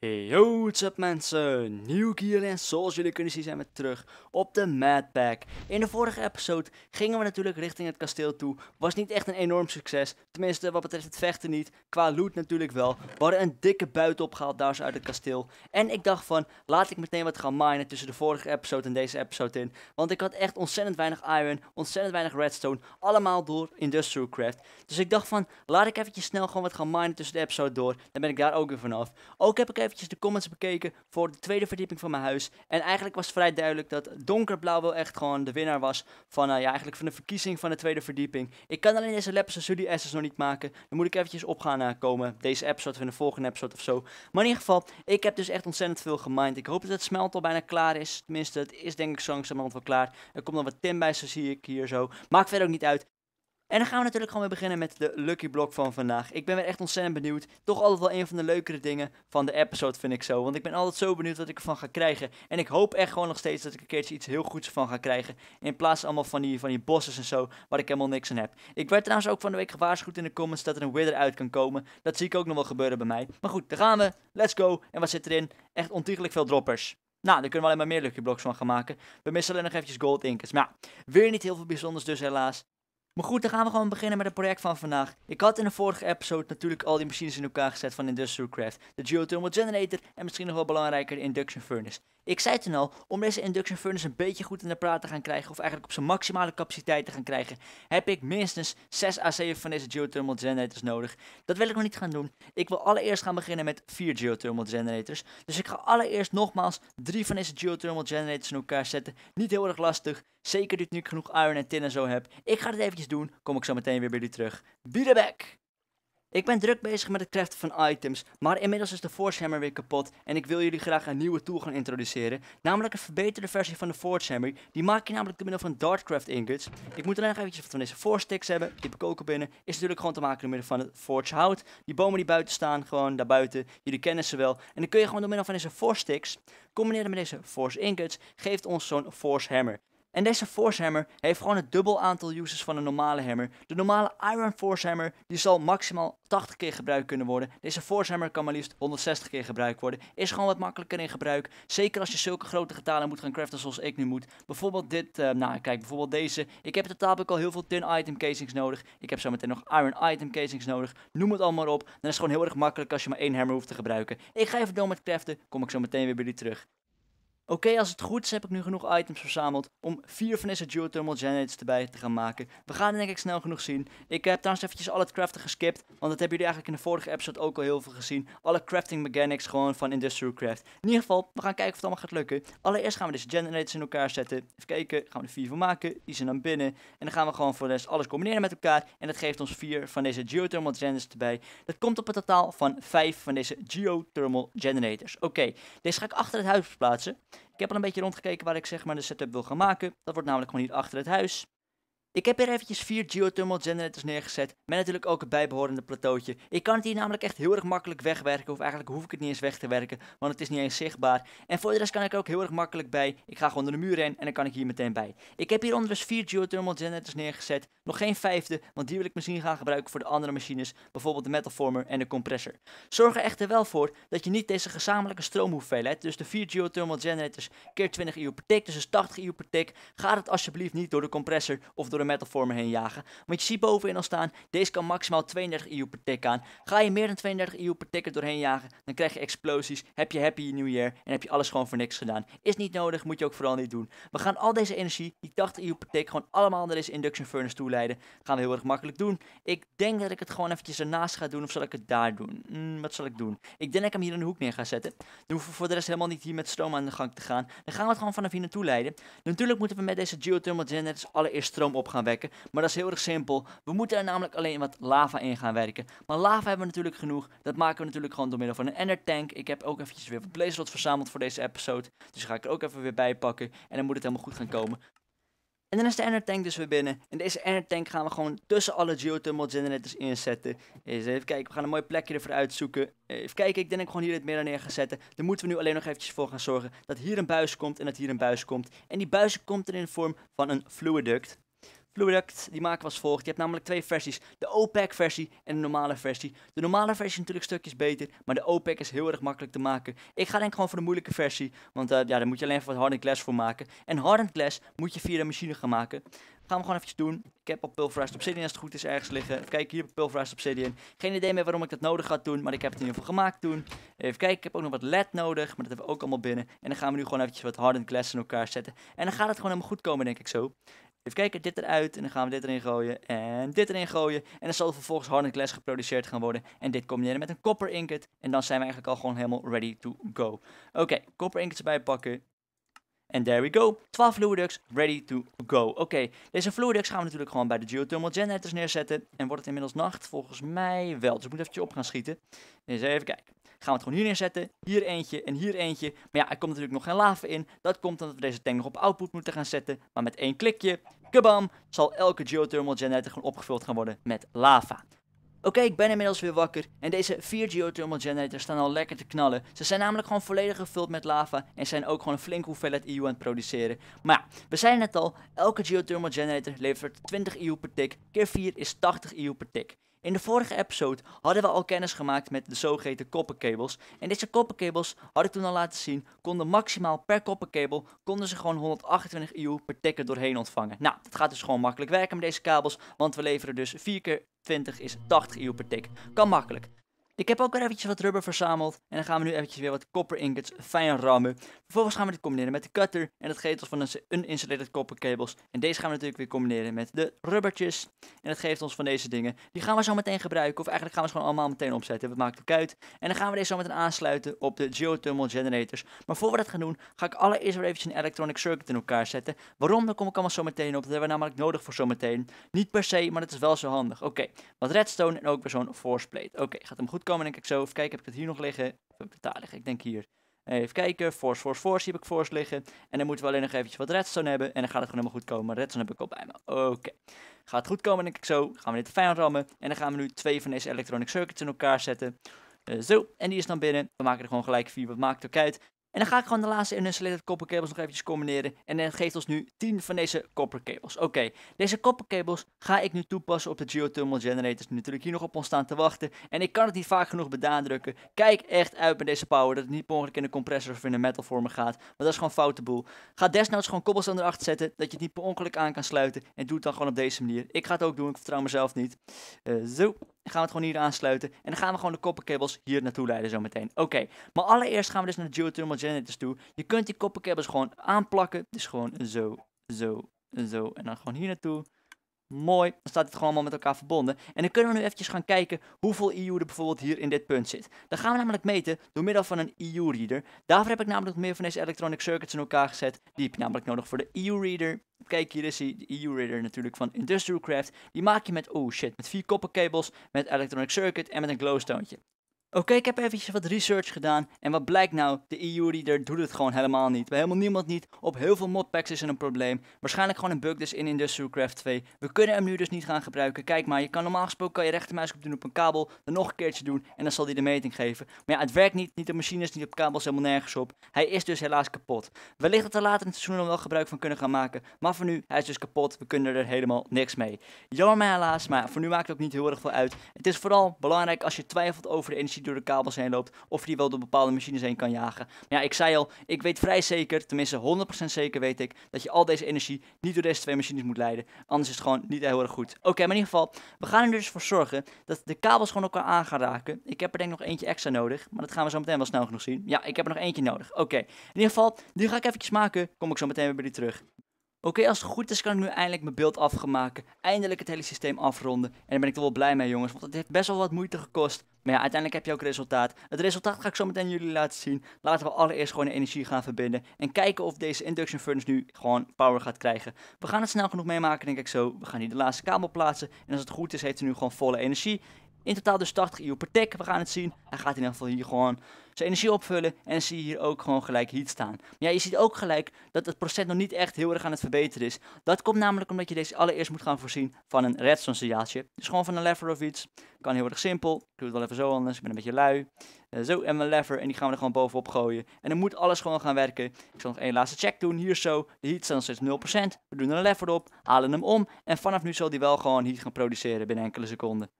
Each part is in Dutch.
Yo, what's up mensen? Nieuw en zoals jullie kunnen zien zijn we terug op de Mad Pack. In de vorige episode gingen we natuurlijk richting het kasteel toe. Was niet echt een enorm succes, tenminste wat betreft het vechten niet. Qua loot natuurlijk wel. We hadden een dikke buit opgehaald daar zo uit het kasteel. En ik dacht van, laat ik meteen wat gaan minen tussen de vorige episode en deze episode in. Want ik had echt ontzettend weinig iron, ontzettend weinig redstone. Allemaal door industrial craft. Dus ik dacht van, laat ik eventjes snel gewoon wat gaan minen tussen de episode door. Dan ben ik daar ook weer vanaf. Ook heb ik even eventjes de comments bekeken voor de tweede verdieping van mijn huis. En eigenlijk was vrij duidelijk dat donkerblauw wel echt gewoon de winnaar was van, uh, ja, eigenlijk van de verkiezing van de tweede verdieping. Ik kan alleen deze Lapse jullie Essence nog niet maken. Dan moet ik eventjes op gaan eh, komen. Deze episode of in de volgende episode of zo. Maar in ieder geval, ik heb dus echt ontzettend veel gemind. Ik hoop dat het smelt al bijna klaar is. Tenminste, het is denk ik zo langzamerhand wel klaar. Er komt nog wat tin bij, zo zie ik hier zo. Maakt verder ook niet uit. En dan gaan we natuurlijk gewoon weer beginnen met de Lucky Block van vandaag. Ik ben weer echt ontzettend benieuwd. Toch altijd wel een van de leukere dingen van de episode vind ik zo. Want ik ben altijd zo benieuwd wat ik ervan ga krijgen. En ik hoop echt gewoon nog steeds dat ik een keertje iets heel goeds van ga krijgen. In plaats van allemaal van die, van die bosses en zo, waar ik helemaal niks aan heb. Ik werd trouwens ook van de week gewaarschuwd in de comments dat er een wither uit kan komen. Dat zie ik ook nog wel gebeuren bij mij. Maar goed, daar gaan we. Let's go. En wat zit erin? Echt ontiegelijk veel droppers. Nou, daar kunnen we alleen maar meer Lucky Blocks van gaan maken. We missen alleen nog eventjes Gold Inkers. Maar weer niet heel veel bijzonders dus helaas. Maar goed, dan gaan we gewoon beginnen met het project van vandaag. Ik had in de vorige episode natuurlijk al die machines in elkaar gezet van Industrial Craft, de Geothermal Generator en misschien nog wel belangrijker de Induction Furnace. Ik zei toen al, om deze induction furnace een beetje goed in de praat te gaan krijgen, of eigenlijk op zijn maximale capaciteit te gaan krijgen, heb ik minstens 6 à 7 van deze geothermal generators nodig. Dat wil ik nog niet gaan doen. Ik wil allereerst gaan beginnen met 4 geothermal generators. Dus ik ga allereerst nogmaals 3 van deze geothermal generators in elkaar zetten. Niet heel erg lastig. Zeker nu ik genoeg iron en tin en zo heb. Ik ga het eventjes doen. Kom ik zo meteen weer bij jullie terug. Be back! Ik ben druk bezig met het craften van items, maar inmiddels is de force Hammer weer kapot en ik wil jullie graag een nieuwe tool gaan introduceren, namelijk een verbeterde versie van de Forge Hammer. Die maak je namelijk door middel van Dartcraft ingots. Ik moet alleen nog eventjes van deze Forge sticks hebben, die heb ik ook al binnen. Is natuurlijk gewoon te maken door middel van het Forge hout. Die bomen die buiten staan, gewoon daarbuiten, jullie kennen ze wel. En dan kun je gewoon door middel van deze Forge sticks, combineren met deze Force ingots, geeft ons zo'n Force Hammer. En deze Force Hammer heeft gewoon het dubbel aantal uses van een normale hammer. De normale Iron Force Hammer die zal maximaal 80 keer gebruikt kunnen worden. Deze Force Hammer kan maar liefst 160 keer gebruikt worden. Is gewoon wat makkelijker in gebruik. Zeker als je zulke grote getalen moet gaan craften zoals ik nu moet. Bijvoorbeeld dit, uh, nou kijk, bijvoorbeeld deze. Ik heb in totaal al heel veel tin item casings nodig. Ik heb zo meteen nog iron item casings nodig. Noem het allemaal op. Dan is het gewoon heel erg makkelijk als je maar één hammer hoeft te gebruiken. Ik ga even door met craften. Kom ik zo meteen weer bij jullie terug. Oké, als het goed is heb ik nu genoeg items verzameld om vier van deze geothermal generators erbij te gaan maken. We gaan het denk ik snel genoeg zien. Ik heb trouwens eventjes al het craften geskipt, want dat hebben jullie eigenlijk in de vorige episode ook al heel veel gezien. Alle crafting mechanics gewoon van Industrial Craft. In ieder geval, we gaan kijken of het allemaal gaat lukken. Allereerst gaan we deze dus generators in elkaar zetten. Even kijken, gaan we er vier van maken. Die zijn dan binnen. En dan gaan we gewoon voor de rest alles combineren met elkaar. En dat geeft ons vier van deze geothermal generators erbij. Dat komt op een totaal van vijf van deze geothermal generators. Oké, deze ga ik achter het huis plaatsen. Ik heb al een beetje rondgekeken waar ik zeg maar de setup wil gaan maken. Dat wordt namelijk gewoon hier achter het huis. Ik heb hier eventjes vier geothermal generators neergezet, met natuurlijk ook het bijbehorende plateautje. Ik kan het hier namelijk echt heel erg makkelijk wegwerken, of eigenlijk hoef ik het niet eens weg te werken, want het is niet eens zichtbaar. En voor de rest kan ik er ook heel erg makkelijk bij. Ik ga gewoon onder de muur heen en dan kan ik hier meteen bij. Ik heb hieronder dus vier geothermal generators neergezet, nog geen vijfde, want die wil ik misschien gaan gebruiken voor de andere machines, bijvoorbeeld de metal former en de compressor. Zorg er echter wel voor dat je niet deze gezamenlijke stroomhoeveelheid, dus de vier geothermal generators keer 20 uur per tik, dus 80 uur per tik, gaat het alsjeblieft niet door de compressor of door de metal me heen jagen. Want je ziet bovenin al staan, deze kan maximaal 32 EU per tick aan. Ga je meer dan 32 EU per tik er doorheen jagen, dan krijg je explosies, heb je Happy New Year en heb je alles gewoon voor niks gedaan. Is niet nodig, moet je ook vooral niet doen. We gaan al deze energie, die 80 EU per tick, gewoon allemaal naar deze induction furnace toeleiden. gaan we heel erg makkelijk doen. Ik denk dat ik het gewoon eventjes ernaast ga doen of zal ik het daar doen? Mm, wat zal ik doen? Ik denk dat ik hem hier in de hoek neer ga zetten. Dan hoeven we voor de rest helemaal niet hier met stroom aan de gang te gaan. Dan gaan we het gewoon vanaf hier naartoe leiden. Natuurlijk moeten we met deze geothermal generators allereerst stroom op gaan wekken. Maar dat is heel erg simpel. We moeten er namelijk alleen wat lava in gaan werken. Maar lava hebben we natuurlijk genoeg. Dat maken we natuurlijk gewoon door middel van een ender tank. Ik heb ook eventjes weer wat wat verzameld voor deze episode. Dus ga ik er ook even weer bij pakken. En dan moet het helemaal goed gaan komen. En dan is de Ender Tank dus weer binnen. En deze Ender Tank gaan we gewoon tussen alle geothermal generators inzetten. Eens even kijken, we gaan een mooi plekje ervoor uitzoeken. Even kijken, ik denk dat ik gewoon hier het midden neer ga zetten. Dan moeten we nu alleen nog eventjes voor gaan zorgen dat hier een buis komt en dat hier een buis komt. En die buis komt er in de vorm van een fluiduct die maken we als volgt. Je hebt namelijk twee versies. De OPEC versie en de normale versie. De normale versie is natuurlijk stukjes beter, maar de OPEC is heel erg makkelijk te maken. Ik ga denk gewoon voor de moeilijke versie, want eh, ja, daar moet je alleen even wat hardened glass voor maken. En hardened glass moet je via de machine gaan maken. Gaan we gewoon eventjes doen. Ik heb op Pulverized Obsidian als het goed is ergens liggen. Even kijken, hier op Pulverized Obsidian. Geen idee meer waarom ik dat nodig had doen, maar ik heb het in ieder geval gemaakt toen. Even kijken, ik heb ook nog wat LED nodig, maar dat hebben we ook allemaal binnen. En dan gaan we nu gewoon eventjes wat hardened glass in elkaar zetten. En dan gaat het gewoon helemaal goed komen, denk ik zo. Even kijken, dit eruit en dan gaan we dit erin gooien en dit erin gooien. En dan zal er vervolgens Harden glass geproduceerd gaan worden. En dit combineren met een copper ingot. En dan zijn we eigenlijk al gewoon helemaal ready to go. Oké, okay, copper ingots erbij pakken. En there we go. 12 Floridux ready to go. Oké, deze Floridux gaan we natuurlijk gewoon bij de geothermal generators neerzetten. En wordt het inmiddels nacht? Volgens mij wel. Dus ik moet eventjes op gaan schieten. Eens even kijken gaan we het gewoon hier neerzetten. Hier eentje en hier eentje. Maar ja, er komt natuurlijk nog geen lava in. Dat komt omdat we deze tank nog op output moeten gaan zetten. Maar met één klikje, kabam, zal elke geothermal generator gewoon opgevuld gaan worden met lava. Oké, ik ben inmiddels weer wakker en deze vier geothermal generators staan al lekker te knallen. Ze zijn namelijk gewoon volledig gevuld met lava en zijn ook gewoon een flinke hoeveelheid EU aan het produceren. Maar ja, we zeiden het al, elke geothermal generator levert 20 EU per tick. keer 4 is 80 EU per tick. In de vorige episode hadden we al kennis gemaakt met de zogeheten koppenkabels. En deze koppenkabels had ik toen al laten zien, konden maximaal per koppenkabel konden ze gewoon 128 EU per ticket doorheen ontvangen. Nou, dat gaat dus gewoon makkelijk werken met deze kabels, want we leveren dus 4 keer 20 is 80 EU per tick. Kan makkelijk. Ik heb ook al even wat rubber verzameld. En dan gaan we nu eventjes weer wat copper ingots fijn rammen. Vervolgens gaan we dit combineren met de cutter. En dat geeft ons van onze uninsulated copper cables. En deze gaan we natuurlijk weer combineren met de rubbertjes. En dat geeft ons van deze dingen. Die gaan we zo meteen gebruiken. Of eigenlijk gaan we ze gewoon allemaal meteen opzetten. Dat maakt ook uit. En dan gaan we deze zo meteen aansluiten op de geothermal generators. Maar voor we dat gaan doen, ga ik allereerst weer eventjes een electronic circuit in elkaar zetten. Waarom? Dan kom ik allemaal zo meteen op. Dat hebben we namelijk nodig voor zo meteen. Niet per se, maar het is wel zo handig. Oké, wat redstone en ook weer zo'n forceplate. Oké, gaat hem goed komen, denk ik zo. Even kijken, heb ik het hier nog liggen? ik daar liggen? Ik denk hier. Even kijken, force, force, force, heb ik force liggen. En dan moeten we alleen nog eventjes wat redstone hebben. En dan gaat het gewoon helemaal goed komen. redstone heb ik al bij me. Oké. Gaat goed komen, denk ik zo. Gaan we dit fijn rammen. En dan gaan we nu twee van deze electronic circuits in elkaar zetten. Eh, zo, en die is dan binnen. We maken er gewoon gelijk vier. Wat maakt het ook uit? En dan ga ik gewoon de laatste unsulated copper cables nog eventjes combineren. En dat geeft ons nu 10 van deze copper cables. Oké, deze copper cables ga ik nu toepassen op de geothermal generators. Die natuurlijk hier nog op ons staan te wachten. En ik kan het niet vaak genoeg benadrukken. Kijk echt uit met deze power. Dat het niet mogelijk in de compressor of in de metal vormen gaat. Want dat is gewoon foute boel. Ga desnoods gewoon de erachter zetten. Dat je het niet per ongeluk aan kan sluiten. En doe het dan gewoon op deze manier. Ik ga het ook doen. Ik vertrouw mezelf niet. Eh, zo. Dan gaan we het gewoon hier aansluiten. En dan gaan we gewoon de kopperkabels hier naartoe leiden zometeen. Oké, maar allereerst gaan we dus naar de geothermal generators toe. Je kunt die kopperkabels gewoon aanplakken. Dus gewoon zo, zo, zo. En dan gewoon hier naartoe. Mooi, dan staat het gewoon allemaal met elkaar verbonden. En dan kunnen we nu eventjes gaan kijken hoeveel EU er bijvoorbeeld hier in dit punt zit. Dat gaan we namelijk meten door middel van een EU-reader. Daarvoor heb ik namelijk nog meer van deze electronic circuits in elkaar gezet. Die heb je namelijk nodig voor de EU-reader. Kijk, hier is hij, de EU-reader natuurlijk van Industrial Craft. Die maak je met, oh shit, met vier koppenkabels, met electronic circuit en met een glowstone. Oké, ik heb eventjes wat research gedaan en wat blijkt nou? De EU-reader doet het gewoon helemaal niet. Bij helemaal niemand niet. Op heel veel modpacks is het een probleem. Waarschijnlijk gewoon een bug dus in Industrial Craft 2. We kunnen hem nu dus niet gaan gebruiken. Kijk maar, je kan normaal gesproken kan je rechtermuisknop doen op een kabel, dan nog een keertje doen en dan zal hij de meting geven. Maar ja, het werkt niet, niet machine machines, niet op kabels, helemaal nergens op. Hij is dus helaas kapot. Wellicht dat er later in het seizoen nog wel gebruik van kunnen gaan maken, maar voor nu, hij is dus kapot. We kunnen er helemaal niks mee. Jammer helaas, maar voor nu maakt het ook niet heel erg veel uit. Het is vooral belangrijk als je twijfelt over de energie door de kabels heen loopt. Of die wel door bepaalde machines heen kan jagen. Maar ja, ik zei al, ik weet vrij zeker, tenminste 100% zeker weet ik, dat je al deze energie niet door deze twee machines moet leiden. Anders is het gewoon niet heel erg goed. Oké, maar in ieder geval, we gaan er dus voor zorgen dat de kabels gewoon elkaar aan gaan raken. Ik heb er denk ik nog eentje extra nodig, maar dat gaan we zo meteen wel snel genoeg zien. Ja, ik heb er nog eentje nodig. Oké, in ieder geval, die ga ik eventjes maken. Kom ik zo meteen weer bij die terug. Oké, als het goed is kan ik nu eindelijk mijn beeld afmaken. Eindelijk het hele systeem afronden. En daar ben ik er wel blij mee jongens, want het heeft best wel wat moeite gekost. Maar ja, uiteindelijk heb je ook resultaat. Het resultaat ga ik zo meteen jullie laten zien. Laten we allereerst gewoon de energie gaan verbinden. En kijken of deze induction furnace nu gewoon power gaat krijgen. We gaan het snel genoeg meemaken, denk ik zo. We gaan hier de laatste kabel plaatsen. En als het goed is, heeft hij nu gewoon volle energie. In totaal dus 80 IO per tick. We gaan het zien. Hij gaat in ieder geval hier gewoon zijn energie opvullen. En zie je hier ook gewoon gelijk heat staan. Maar ja, je ziet ook gelijk dat het procent nog niet echt heel erg aan het verbeteren is. Dat komt namelijk omdat je deze allereerst moet gaan voorzien van een redstone signaaltje. Dus gewoon van een lever of iets. Kan heel erg simpel. Ik doe het wel even zo anders. Ik ben een beetje lui. Eh, zo, en mijn lever. En die gaan we er gewoon bovenop gooien. En dan moet alles gewoon gaan werken. Ik zal nog één laatste check doen. Hier zo. De heat staat nog steeds 0%. We doen er een lever op. Halen hem om. En vanaf nu zal die wel gewoon heat gaan produceren binnen enkele seconden.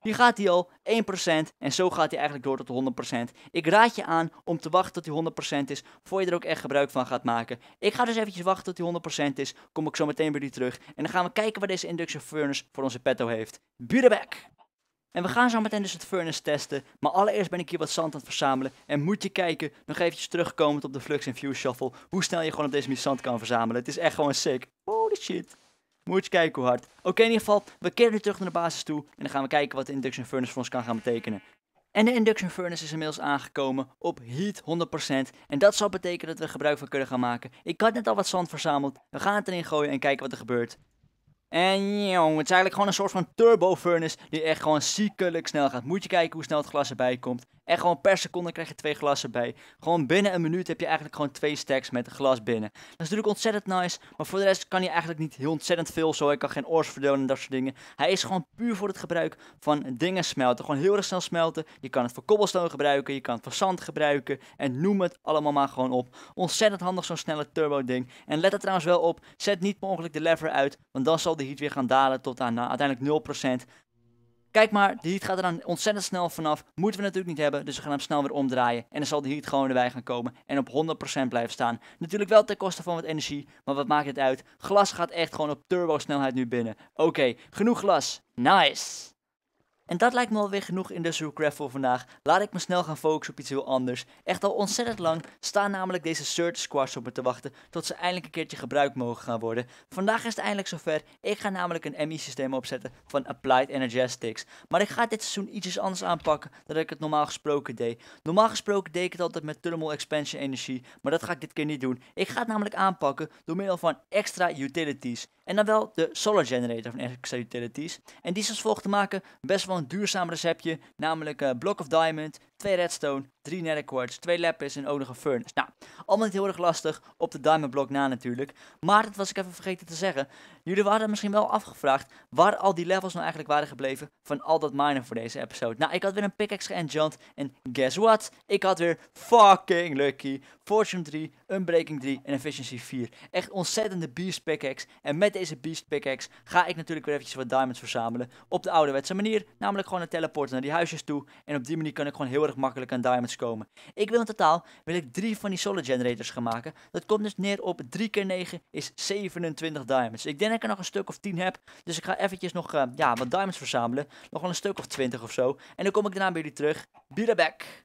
Hier gaat hij al 1% en zo gaat hij eigenlijk door tot 100%. Ik raad je aan om te wachten tot hij 100% is, voor je er ook echt gebruik van gaat maken. Ik ga dus eventjes wachten tot die 100% is, kom ik zo meteen bij jullie terug. En dan gaan we kijken wat deze induction furnace voor onze petto heeft. Be En we gaan zo meteen dus het furnace testen, maar allereerst ben ik hier wat zand aan het verzamelen. En moet je kijken, nog eventjes terugkomend op de Flux Infuse Shuffle, hoe snel je gewoon op deze manier zand kan verzamelen. Het is echt gewoon sick. Holy shit! Moet je kijken hoe hard. Oké, in ieder geval, we keren terug naar de basis toe. En dan gaan we kijken wat de induction furnace voor ons kan gaan betekenen. En de induction furnace is inmiddels aangekomen op heat 100%. En dat zal betekenen dat we gebruik van kunnen gaan maken. Ik had net al wat zand verzameld. We gaan het erin gooien en kijken wat er gebeurt. En jong, het is eigenlijk gewoon een soort van turbo furnace die echt gewoon ziekelijk snel gaat. Moet je kijken hoe snel het glas erbij komt. En gewoon per seconde krijg je twee glassen bij. Gewoon binnen een minuut heb je eigenlijk gewoon twee stacks met glas binnen. Dat is natuurlijk ontzettend nice. Maar voor de rest kan hij eigenlijk niet heel ontzettend veel zo. Hij kan geen oors verdonen en dat soort dingen. Hij is gewoon puur voor het gebruik van dingen smelten. Gewoon heel erg snel smelten. Je kan het voor cobblestone gebruiken. Je kan het voor zand gebruiken. En noem het allemaal maar gewoon op. Ontzettend handig zo'n snelle turbo ding. En let er trouwens wel op. Zet niet per ongeluk de lever uit. Want dan zal de heat weer gaan dalen tot aan nou, uiteindelijk 0%. Kijk maar, de heat gaat er dan ontzettend snel vanaf. Moeten we natuurlijk niet hebben, dus we gaan hem snel weer omdraaien. En dan zal de heat gewoon erbij gaan komen en op 100% blijven staan. Natuurlijk wel ten koste van wat energie, maar wat maakt het uit? Glas gaat echt gewoon op turbo snelheid nu binnen. Oké, genoeg glas. Nice! En dat lijkt me alweer genoeg Industrial Craft voor vandaag. Laat ik me snel gaan focussen op iets heel anders. Echt al ontzettend lang staan namelijk deze Surge Squads op me te wachten tot ze eindelijk een keertje gebruikt mogen gaan worden. Vandaag is het eindelijk zover. Ik ga namelijk een MI-systeem opzetten van Applied Energistics. Maar ik ga dit seizoen ietsjes anders aanpakken dan ik het normaal gesproken deed. Normaal gesproken deed ik het altijd met Thermal Expansion Energie, maar dat ga ik dit keer niet doen. Ik ga het namelijk aanpakken door middel van extra utilities. En dan wel de Solar Generator van RX Utilities. En die is als volgt te maken best wel een duurzaam receptje. Namelijk eh, Block of Diamond, 2 Redstone, 3 Nether Quartz, 2 Lapis en ook nog een Furnace. Nou, allemaal niet heel erg lastig op de Diamond Block na natuurlijk. Maar dat was ik even vergeten te zeggen. Jullie waren misschien wel afgevraagd waar al die levels nou eigenlijk waren gebleven van al dat mining voor deze episode. Nou, ik had weer een pickaxe geënchant en guess what? Ik had weer fucking lucky. Fortune 3, Unbreaking 3 en Efficiency 4. Echt ontzettende beast pickaxe. En met deze Beast Pickaxe ga ik natuurlijk weer eventjes wat diamonds verzamelen. Op de ouderwetse manier, namelijk gewoon een teleport naar die huisjes toe. En op die manier kan ik gewoon heel erg makkelijk aan diamonds komen. Ik wil in totaal wil ik drie van die solid generators gaan maken. Dat komt dus neer op 3 keer 9 is 27 diamonds. Ik denk dat ik er nog een stuk of 10 heb. Dus ik ga eventjes nog eh, ja, wat diamonds verzamelen. Nog wel een stuk of 20 of zo. En dan kom ik daarna bij jullie terug. Be back.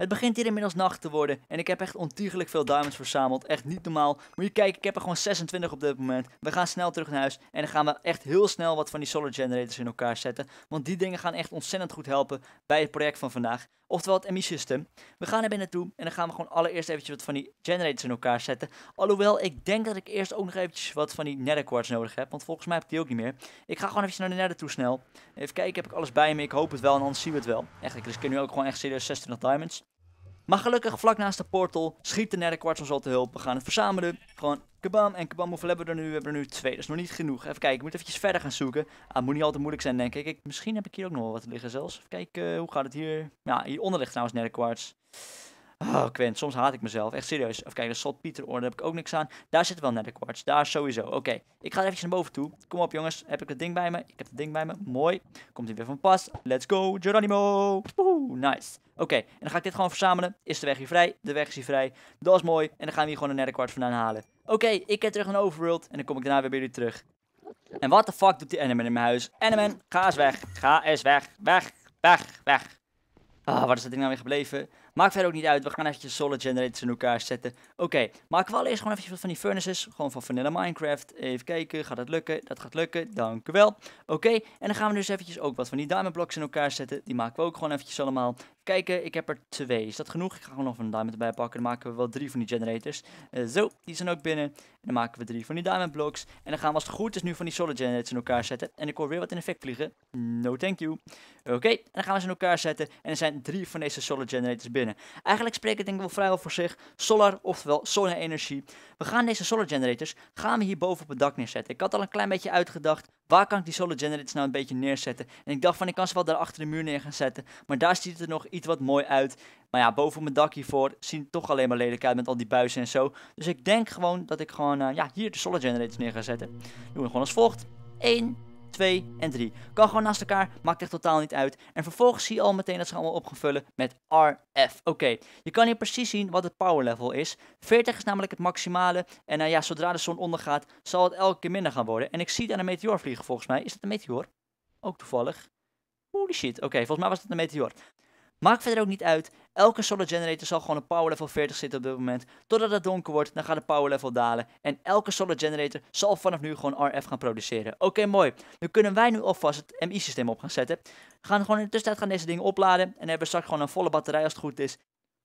Het begint hier inmiddels nacht te worden en ik heb echt ontiegelijk veel diamonds verzameld. Echt niet normaal. Moet je kijken, ik heb er gewoon 26 op dit moment. We gaan snel terug naar huis en dan gaan we echt heel snel wat van die solar generators in elkaar zetten. Want die dingen gaan echt ontzettend goed helpen bij het project van vandaag oftewel het mi system. We gaan er binnen toe en dan gaan we gewoon allereerst eventjes wat van die generators in elkaar zetten. Alhoewel, ik denk dat ik eerst ook nog eventjes wat van die nether quartz nodig heb, want volgens mij heb ik die ook niet meer. Ik ga gewoon eventjes naar de nether toe snel. Even kijken, heb ik alles bij me? Ik hoop het wel en anders zien we het wel. Echt, ik riskeer nu ook gewoon echt serieus 26 diamonds. Maar gelukkig vlak naast de portal schiet de naar ons al te hulp. We gaan het verzamelen. Gewoon kabam en kabam. Hoeveel hebben we er nu? We hebben er nu twee. Dat is nog niet genoeg. Even kijken. Ik moet eventjes verder gaan zoeken. Ah, het moet niet al te moeilijk zijn denk ik. ik. Misschien heb ik hier ook nog wel wat liggen zelfs. Even kijken. Eh, hoe gaat het hier? Ja, hieronder ligt trouwens naar Oh, Quint, soms haat ik mezelf. Echt serieus. Even kijken, slot Pieter Orde heb ik ook niks aan. Daar zitten wel nette quartz. Daar sowieso. Oké, ik ga even naar boven toe. Kom op jongens, heb ik het ding bij me? Ik heb het ding bij me. Mooi. Komt hij weer van pas. Let's go, Geronimo. Woehoe, nice. Oké, en dan ga ik dit gewoon verzamelen. Is de weg hier vrij? De weg is hier vrij. Dat is mooi. En dan gaan we hier gewoon een nette quartz vandaan halen. Oké, ik heb terug een overworld. En dan kom ik daarna weer bij jullie terug. En wat de fuck doet die Animan in mijn huis? Enderman, ga eens weg. Ga eens weg. Weg, weg, weg. Ah, waar is dat ding nou weer gebleven? Maakt verder ook niet uit. We gaan eventjes solid generators in elkaar zetten. Oké, maken we eerst gewoon eventjes wat van die furnaces. Gewoon van vanilla Minecraft. Even kijken, gaat dat lukken? Dat gaat lukken, dank u wel. Oké, en dan gaan we dus eventjes ook wat van die diamond blocks in elkaar zetten. Die maken we ook gewoon eventjes allemaal. Kijken, ik heb er twee. Is dat genoeg? Ik ga gewoon nog een diamond erbij pakken. Dan maken we wel drie van die generators. Eh, zo, die zijn ook binnen. En dan maken we drie van die diamond blocks. En dan gaan we als het goed is nu van die solid generators in elkaar zetten. En ik hoor weer wat in effect vliegen. No thank you. Oké, dan gaan we ze in elkaar zetten. En er zijn drie van deze solid generators binnen. Eigenlijk spreekt het denk ik wel vrijwel voor zich. Solar, oftewel zonne-energie. We gaan deze solar generators gaan we hier boven op het dak neerzetten. Ik had al een klein beetje uitgedacht, waar kan ik die solar generators nou een beetje neerzetten? En ik dacht van, ik kan ze wel daar achter de muur neer gaan zetten. Maar daar ziet het er nog iets wat mooi uit. Maar ja, boven mijn dak hiervoor zien het toch alleen maar lelijk uit met al die buizen en zo. Dus ik denk gewoon dat ik gewoon eh, ja, hier de solar generators neer ga zetten. Doen we gewoon als volgt. 1, 2 en 3. Kan gewoon naast elkaar, maakt echt totaal niet uit. En vervolgens zie je al meteen dat ze allemaal op gaan vullen met RF. Oké, je kan hier precies zien wat het power level is. 40 is namelijk het maximale. En nou ja, zodra de zon ondergaat, zal het elke keer minder gaan worden. En ik zie het aan een meteor vliegen volgens mij. Is dat een meteor. Ook toevallig. Holy shit. Oké, volgens mij was dat een meteor. Maakt verder ook niet uit. Elke solid generator zal gewoon een power level 40 zitten op dit moment. Totdat het donker wordt, dan gaat de power level dalen. En elke solid generator zal vanaf nu gewoon RF gaan produceren. Oké, mooi. Nu kunnen wij nu alvast het MI-systeem op gaan zetten. We gaan gewoon in de tussentijd gaan deze dingen opladen. En hebben we straks gewoon een volle batterij als het goed is.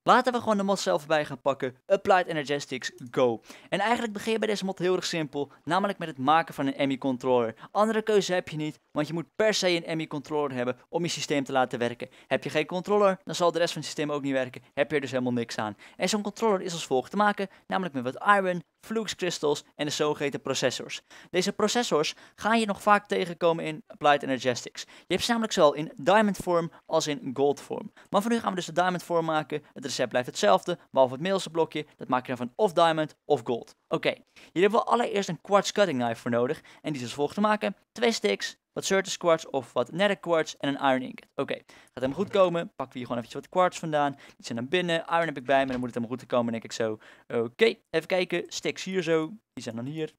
Laten we gewoon de mod zelf erbij gaan pakken. Applied Energetics, go. En eigenlijk begin je bij deze mod heel erg simpel, namelijk met het maken van een emi controller. Andere keuze heb je niet, want je moet per se een Emmy controller hebben om je systeem te laten werken. Heb je geen controller, dan zal de rest van het systeem ook niet werken. Heb je er dus helemaal niks aan. En zo'n controller is als volgt te maken, namelijk met wat iron, flux crystals en de zogeheten processors. Deze processors ga je nog vaak tegenkomen in Applied Energetics. Je hebt ze namelijk zowel in diamond vorm als in gold vorm. Maar voor nu gaan we dus de diamond vorm maken. Het recept blijft hetzelfde, behalve het middelste blokje. Dat maak je dan van of diamond of gold. Oké, okay. hier hebben we allereerst een quartz cutting knife voor nodig. En die is als volgt te maken. Twee sticks, wat surface quartz of wat nether quartz en een iron ingot. Oké, gaat helemaal goed komen. Pakken we hier gewoon eventjes wat quartz vandaan. Die zijn dan binnen. Iron heb ik bij me, dan moet het helemaal goed komen denk ik zo. Oké, even kijken. Sticks hier zo. Die zijn dan hier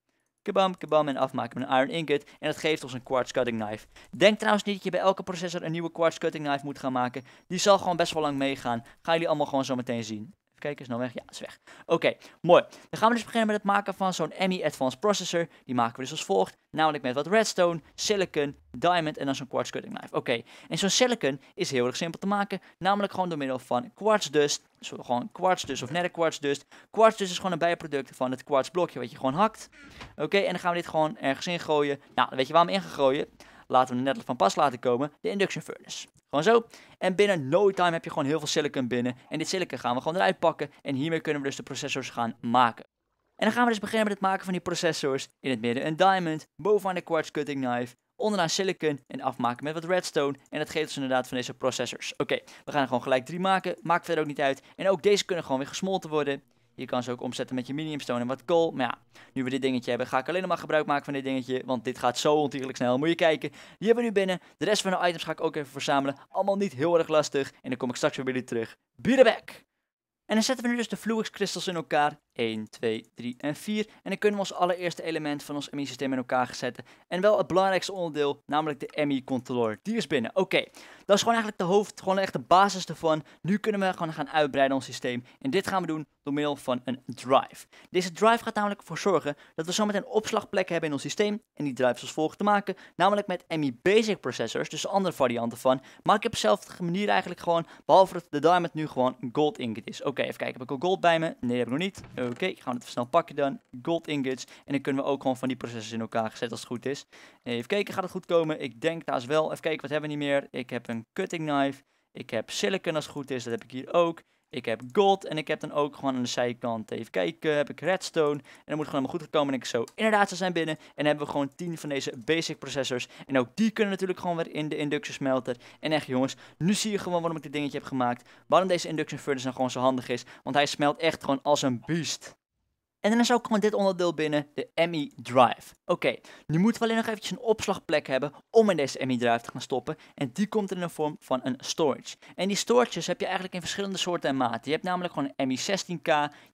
kabam, kabam en afmaken met een iron ingot. En dat geeft ons een quartz cutting knife. Denk trouwens niet dat je bij elke processor een nieuwe quartz cutting knife moet gaan maken. Die zal gewoon best wel lang meegaan. Gaan jullie allemaal gewoon zo meteen zien. Kijk, is nou weg. Ja, is weg. Oké, mooi. Dan gaan we dus beginnen met het maken van zo'n Emmy Advanced Processor. Die maken we dus als volgt. Namelijk met wat redstone, silicon, diamond en dan zo'n quartz cutting knife. Oké, en zo'n silicon is heel erg simpel te maken. Namelijk gewoon door middel van quartz dust. Dus gewoon quartz dust of nether quartz dust. Quartz dust is gewoon een bijproduct van het quartz blokje wat je gewoon hakt. Oké, en dan gaan we dit gewoon ergens in gooien. Nou, dan weet je waar we in gaan gooien. Laten we het net van pas laten komen. De induction furnace zo. En binnen no time heb je gewoon heel veel silicon binnen. En dit silicon gaan we gewoon eruit pakken. En hiermee kunnen we dus de processors gaan maken. En dan gaan we dus beginnen met het maken van die processors. In het midden een diamond, bovenaan de quartz cutting knife, onderaan silicon en afmaken met wat redstone. En dat geeft ons inderdaad van deze processors. Oké, we gaan er gewoon gelijk drie maken. Maakt verder ook niet uit. En ook deze kunnen gewoon weer gesmolten worden. Je kan ze ook omzetten met je mediumstone en wat kool. Maar ja, nu we dit dingetje hebben, ga ik alleen nog maar gebruik maken van dit dingetje. Want dit gaat zo ontiegelijk snel. Moet je kijken. Die hebben we nu binnen. De rest van de items ga ik ook even verzamelen. Allemaal niet heel erg lastig. En dan kom ik straks weer bij jullie terug. Be back! En dan zetten we nu dus de Fluix Crystals in elkaar. 1, 2, 3 en 4. En dan kunnen we ons allereerste element van ons me systeem in elkaar zetten. En wel het belangrijkste onderdeel, namelijk de me controller Die is binnen. Oké, dat is gewoon eigenlijk de hoofd, gewoon echt de basis ervan. Nu kunnen we gewoon gaan uitbreiden ons systeem. En dit gaan we doen door middel van een drive. Deze drive gaat namelijk ervoor zorgen dat we zometeen een opslagplek hebben in ons systeem. En die drive is als volgt te maken, namelijk met me Basic processors, dus andere varianten van. Maar ik heb zelf de manier eigenlijk gewoon, behalve dat de diamond nu gewoon gold ink is. Oké, even kijken, heb ik al gold bij me? Nee, dat heb ik nog niet. Oké, okay, gaan we het snel pakken dan. Gold ingots. En dan kunnen we ook gewoon van die processen in elkaar gezet als het goed is. Eh, even kijken, gaat het goed komen? Ik denk daar is wel. Even kijken, wat hebben we niet meer? Ik heb een cutting knife. Ik heb silicon als het goed is, dat heb ik hier ook. Ik heb gold en ik heb dan ook gewoon aan de zijkant, even kijken, heb ik redstone. En dan moet gewoon allemaal goed gekomen en ik zo, inderdaad, ze zijn binnen. En dan hebben we gewoon 10 van deze basic processors. En ook die kunnen natuurlijk gewoon weer in de smelter En echt jongens, nu zie je gewoon waarom ik dit dingetje heb gemaakt. Waarom deze induction furnace nou gewoon zo handig is. Want hij smelt echt gewoon als een beest. En dan is ook gewoon dit onderdeel binnen, de ME Drive. Oké, nu moeten we alleen nog eventjes een opslagplek hebben om in deze MI drive te gaan stoppen. En die komt in de vorm van een storage. En die storages heb je eigenlijk in verschillende soorten en maten. Je hebt namelijk gewoon een MI16K,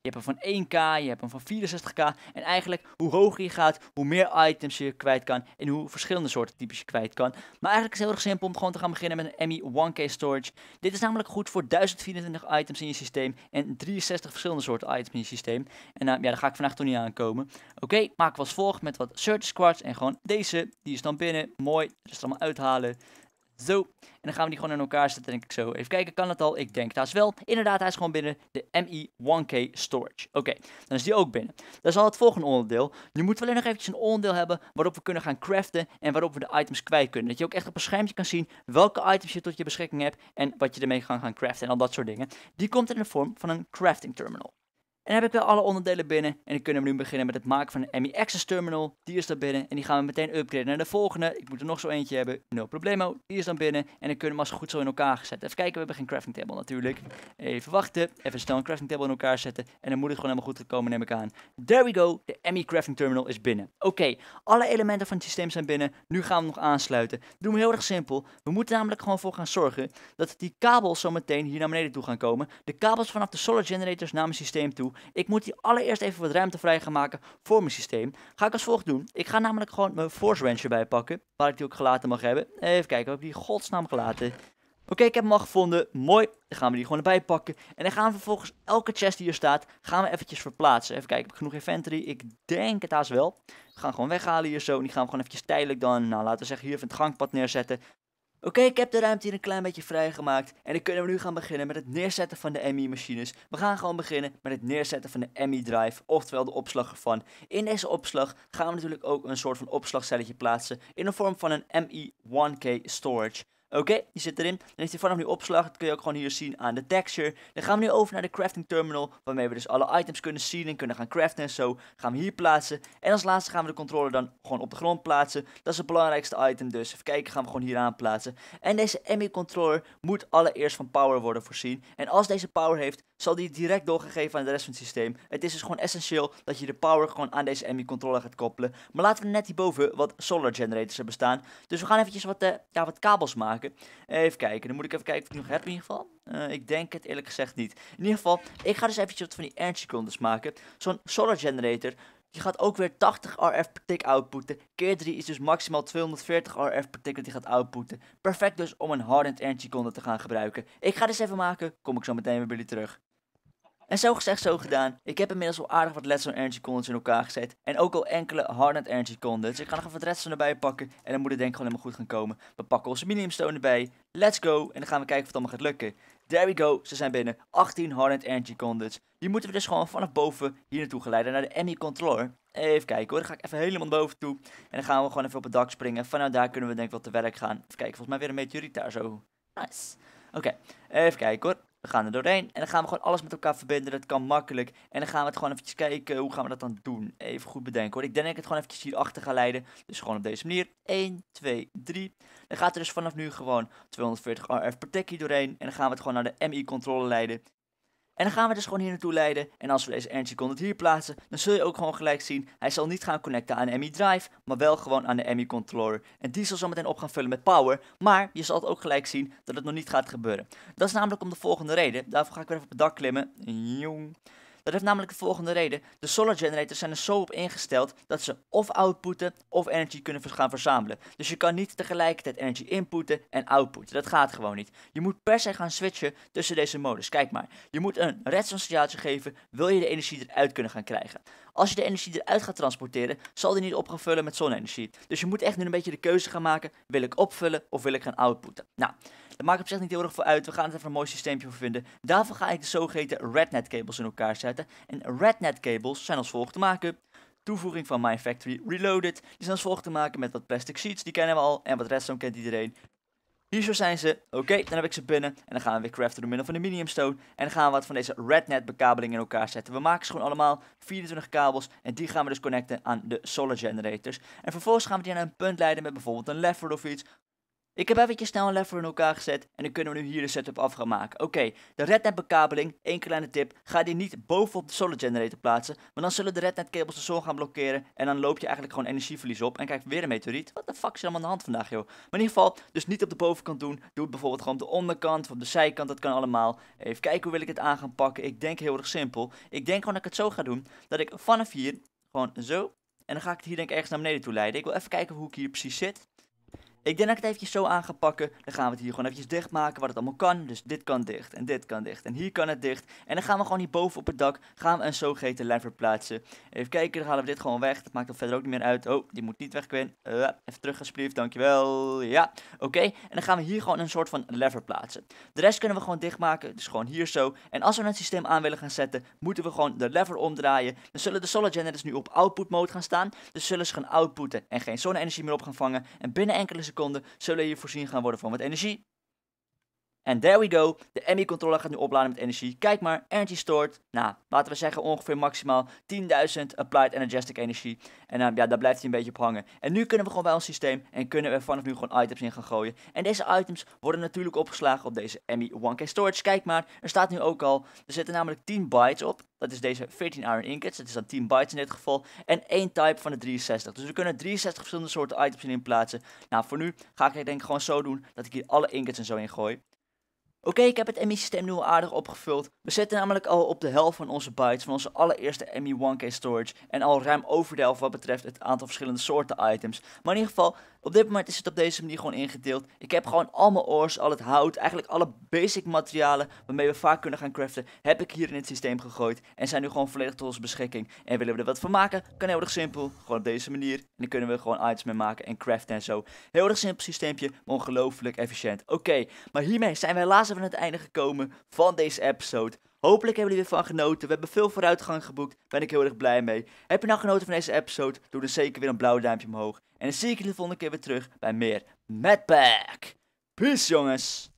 je hebt hem van 1K, je hebt hem van 64K. En eigenlijk hoe hoger je gaat, hoe meer items je kwijt kan en hoe verschillende soorten types je kwijt kan. Maar eigenlijk is het heel erg simpel om gewoon te gaan beginnen met een MI1K storage. Dit is namelijk goed voor 1024 items in je systeem en 63 verschillende soorten items in je systeem. En nou, ja, daar ga ik vandaag toch niet aankomen. Oké, okay, maak wat volgt met wat search squads en gewoon deze. Die is dan binnen. Mooi. Dus het allemaal uithalen. Zo. En dan gaan we die gewoon in elkaar zetten, denk ik zo. Even kijken, kan het al? Ik denk is wel. Inderdaad, hij is gewoon binnen de ME 1 k Storage. Oké, dan is die ook binnen. Dat is al het volgende onderdeel. Nu moeten we alleen nog eventjes een onderdeel hebben waarop we kunnen gaan craften en waarop we de items kwijt kunnen. Dat je ook echt op een schermpje kan zien welke items je tot je beschikking hebt en wat je ermee kan gaan craften en al dat soort dingen. Die komt in de vorm van een crafting terminal. En dan heb ik wel alle onderdelen binnen. En dan kunnen we nu beginnen met het maken van een ME Access Terminal. Die is dan binnen. En die gaan we meteen upgraden naar de volgende. Ik moet er nog zo eentje hebben. No problemo. Die is dan binnen. En dan kunnen we hem als goed zo in elkaar zetten. Even kijken, we hebben geen crafting table natuurlijk. Even wachten. Even snel een crafting table in elkaar zetten. En dan moet het gewoon helemaal goed gekomen, neem ik aan. There we go. De ME Crafting Terminal is binnen. Oké, alle elementen van het systeem zijn binnen. Nu gaan we hem nog aansluiten. Dat doen we heel erg simpel. We moeten namelijk gewoon voor gaan zorgen dat die kabels zo meteen hier naar beneden toe gaan komen. De kabels vanaf de solar generators naar mijn systeem toe. Ik moet die allereerst even wat ruimte vrij gaan maken voor mijn systeem. Ga ik als volgt doen. Ik ga namelijk gewoon mijn Force wrench erbij pakken, Waar ik die ook gelaten mag hebben. Even kijken, heb ik die godsnaam gelaten? Oké, ik heb hem al gevonden. Mooi. Dan gaan we die gewoon erbij pakken. En dan gaan we vervolgens elke chest die hier staat, gaan we eventjes verplaatsen. Even kijken, heb ik genoeg inventory? Ik denk het haast wel. We gaan gewoon weghalen hier zo. En die gaan we gewoon eventjes tijdelijk dan, nou laten we zeggen, hier even het gangpad neerzetten. Oké, ik heb de ruimte hier een klein beetje vrijgemaakt. En dan kunnen we nu gaan beginnen met het neerzetten van de MI-machines. We gaan gewoon beginnen met het neerzetten van de MI-drive, oftewel de opslag ervan. In deze opslag gaan we natuurlijk ook een soort van opslagcelletje plaatsen in de vorm van een MI1K storage. Oké, okay, die zit erin. Dan heeft hij vanaf nu opslag. Dat kun je ook gewoon hier zien aan de texture. Dan gaan we nu over naar de crafting terminal. Waarmee we dus alle items kunnen zien en kunnen gaan craften en zo. Gaan we hier plaatsen. En als laatste gaan we de controller dan gewoon op de grond plaatsen. Dat is het belangrijkste item dus. Even kijken, gaan we gewoon hier aan plaatsen. En deze ME controller moet allereerst van power worden voorzien. En als deze power heeft, zal die direct doorgegeven aan de rest van het systeem. Het is dus gewoon essentieel dat je de power gewoon aan deze ME controller gaat koppelen. Maar laten we net hierboven wat solar generators hebben staan. Dus we gaan eventjes wat, uh, ja, wat kabels maken. Even kijken, dan moet ik even kijken of ik nog heb in ieder geval. Eh, ik denk het eerlijk gezegd niet. In ieder geval, ik ga dus eventjes wat van die energy condens maken. Zo'n solar generator, Die gaat ook weer 80 RF per tick outputten. Keer 3 is dus maximaal 240 RF per tick dat gaat outputten. Perfect dus om een hardened energy te gaan gebruiken. Ik ga dus even maken, kom ik zo meteen weer bij jullie terug. En zo gezegd, zo gedaan. Ik heb inmiddels al aardig wat Let's Energy Condens in elkaar gezet. En ook al enkele Hardened Energy Condens. Ik ga nog even wat redstone erbij pakken. En dan moet het denk ik gewoon helemaal goed gaan komen. We pakken onze Minimum Stone erbij. Let's go. En dan gaan we kijken of het allemaal gaat lukken. There we go, ze zijn binnen. 18 Hardened Energy Condens. Die moeten we dus gewoon vanaf boven hier naartoe geleiden naar de Emmy Controller. Even kijken hoor, dan ga ik even helemaal naar boven toe. En dan gaan we gewoon even op het dak springen. Vanuit daar kunnen we denk ik wel te werk gaan. Even kijken, volgens mij weer een meteoriet daar zo. Nice. Oké, even kijken hoor. We gaan er doorheen en dan gaan we gewoon alles met elkaar verbinden. Dat kan makkelijk. En dan gaan we het gewoon eventjes kijken. Hoe gaan we dat dan doen? Even goed bedenken hoor. Ik denk dat ik het gewoon eventjes hierachter ga leiden. Dus gewoon op deze manier. 1, 2, 3. Dan gaat er dus vanaf nu gewoon 240 RF per techie doorheen. En dan gaan we het gewoon naar de MI-controle leiden. En dan gaan we dus gewoon hier naartoe leiden. En als we deze energy content hier plaatsen, dan zul je ook gewoon gelijk zien. Hij zal niet gaan connecten aan de MI drive, maar wel gewoon aan de MI controller. En die zal zo meteen op gaan vullen met power. Maar je zal het ook gelijk zien dat het nog niet gaat gebeuren. Dat is namelijk om de volgende reden. Daarvoor ga ik weer even op het dak klimmen. Jong. Dat heeft namelijk de volgende reden. De solar generators zijn er zo op ingesteld dat ze of outputten of energie kunnen gaan verzamelen. Dus je kan niet tegelijkertijd energie inputten en outputten. Dat gaat gewoon niet. Je moet per se gaan switchen tussen deze modus. Kijk maar. Je moet een redstone situatie geven, wil je de energie eruit kunnen gaan krijgen. Als je de energie eruit gaat transporteren, zal die niet op met zonne-energie. Dus je moet echt nu een beetje de keuze gaan maken, wil ik opvullen of wil ik gaan outputten. Nou, dat maakt op zich niet heel erg veel uit. We gaan er even een mooi systeempje voor vinden. Daarvoor ga ik de zogeheten rednet kabels in elkaar zetten. En rednet kabels zijn als volgt te maken. Toevoeging van My Factory Reloaded. Die zijn als volgt te maken met wat plastic sheets. Die kennen we al. En wat redstone kent iedereen. Hier zo zijn ze. Oké, dan heb ik ze binnen. En dan gaan we weer craften door middel van de medium stone. En dan gaan we wat van deze rednet bekabeling in elkaar zetten. We maken ze gewoon allemaal 24 kabels. En die gaan we dus connecten aan de solar generators. En vervolgens gaan we die naar een punt leiden met bijvoorbeeld een lever of iets. Ik heb eventjes snel een lever in elkaar gezet en dan kunnen we nu hier de setup af gaan maken. Oké, de rednet bekabeling, Eén kleine tip, ga die niet bovenop de solar generator plaatsen, want dan zullen de rednet kabels de zon gaan blokkeren en dan loop je eigenlijk gewoon energieverlies op en kijk weer een meteoriet. Wat de fuck is er allemaal aan de hand vandaag joh? Maar in ieder geval, dus niet op de bovenkant doen, doe het bijvoorbeeld gewoon op de onderkant of op de zijkant, dat kan allemaal. Even kijken hoe wil ik het aan gaan pakken, ik denk heel erg simpel. Ik denk gewoon dat ik het zo ga doen, dat ik vanaf hier, gewoon zo, en dan ga ik het hier denk ik ergens naar beneden toe leiden. Ik wil even kijken hoe ik hier precies zit. Ik denk dat ik het eventjes zo aan ga pakken. Dan gaan we het hier gewoon eventjes dichtmaken waar het allemaal kan. Dus dit kan dicht en dit kan dicht en hier kan het dicht. En dan gaan we gewoon hier boven op het dak gaan we een zogeheten lever plaatsen Even kijken, dan halen we dit gewoon weg. Dat maakt dan verder ook niet meer uit. Oh, die moet niet weg, Quinn. Eh, even terug alsjeblieft, dankjewel. Ja, oké. En dan gaan we hier gewoon een soort van lever plaatsen. De rest kunnen we gewoon dichtmaken, dus gewoon hier zo. En als we het systeem aan willen gaan zetten, moeten we gewoon de lever omdraaien. Dan zullen de solar generators nu op output mode gaan staan. Dus zullen ze gaan outputten en geen zonne-energie meer op gaan vangen. En binnen enkele seconden zullen je voorzien gaan worden van wat energie. En there we go, de Emmy controller gaat nu opladen met energie. Kijk maar, energy stored. Nou, laten we zeggen ongeveer maximaal 10.000 applied energetic Energy. En ehm, ja, daar blijft hij een beetje op hangen. En nu kunnen we gewoon bij ons systeem en kunnen we vanaf nu gewoon items in gaan gooien. En deze items worden natuurlijk opgeslagen op deze Emmy 1K storage. Kijk maar, er staat nu ook al, er zitten namelijk 10 bytes op. Dat is deze 14 iron ingots, dat is dan 10 bytes in dit geval. En één type van de 63. Dus we kunnen 63 verschillende soorten items in plaatsen. Nou, voor nu ga ik het denk ik gewoon zo doen dat ik hier alle inkets en zo in gooi. Oké, ik heb het Emmy-systeem nu aardig opgevuld. We zitten namelijk al op de helft van onze bytes van onze allereerste Emmy 1K storage en al ruim over de helft wat betreft het aantal verschillende soorten items. Maar in ieder geval, op dit moment is het op deze manier gewoon ingedeeld. Ik heb gewoon al mijn oors, al het hout, eigenlijk alle basic materialen waarmee we vaak kunnen gaan craften, heb ik hier in het systeem gegooid. En zijn nu gewoon volledig tot onze beschikking. En willen we er wat van maken, kan heel erg simpel. Gewoon op deze manier. En dan kunnen we gewoon items mee maken en craften en zo. Heel erg simpel systeempje, maar ongelooflijk efficiënt. Oké, maar hiermee zijn we helaas even aan het einde gekomen van deze episode. Hopelijk hebben jullie ervan genoten. We hebben veel vooruitgang geboekt. Daar ben ik heel erg blij mee. Heb je nou genoten van deze episode? Doe dan zeker weer een blauw duimpje omhoog. En dan zie ik jullie de volgende keer weer terug bij meer Madpack. Peace jongens!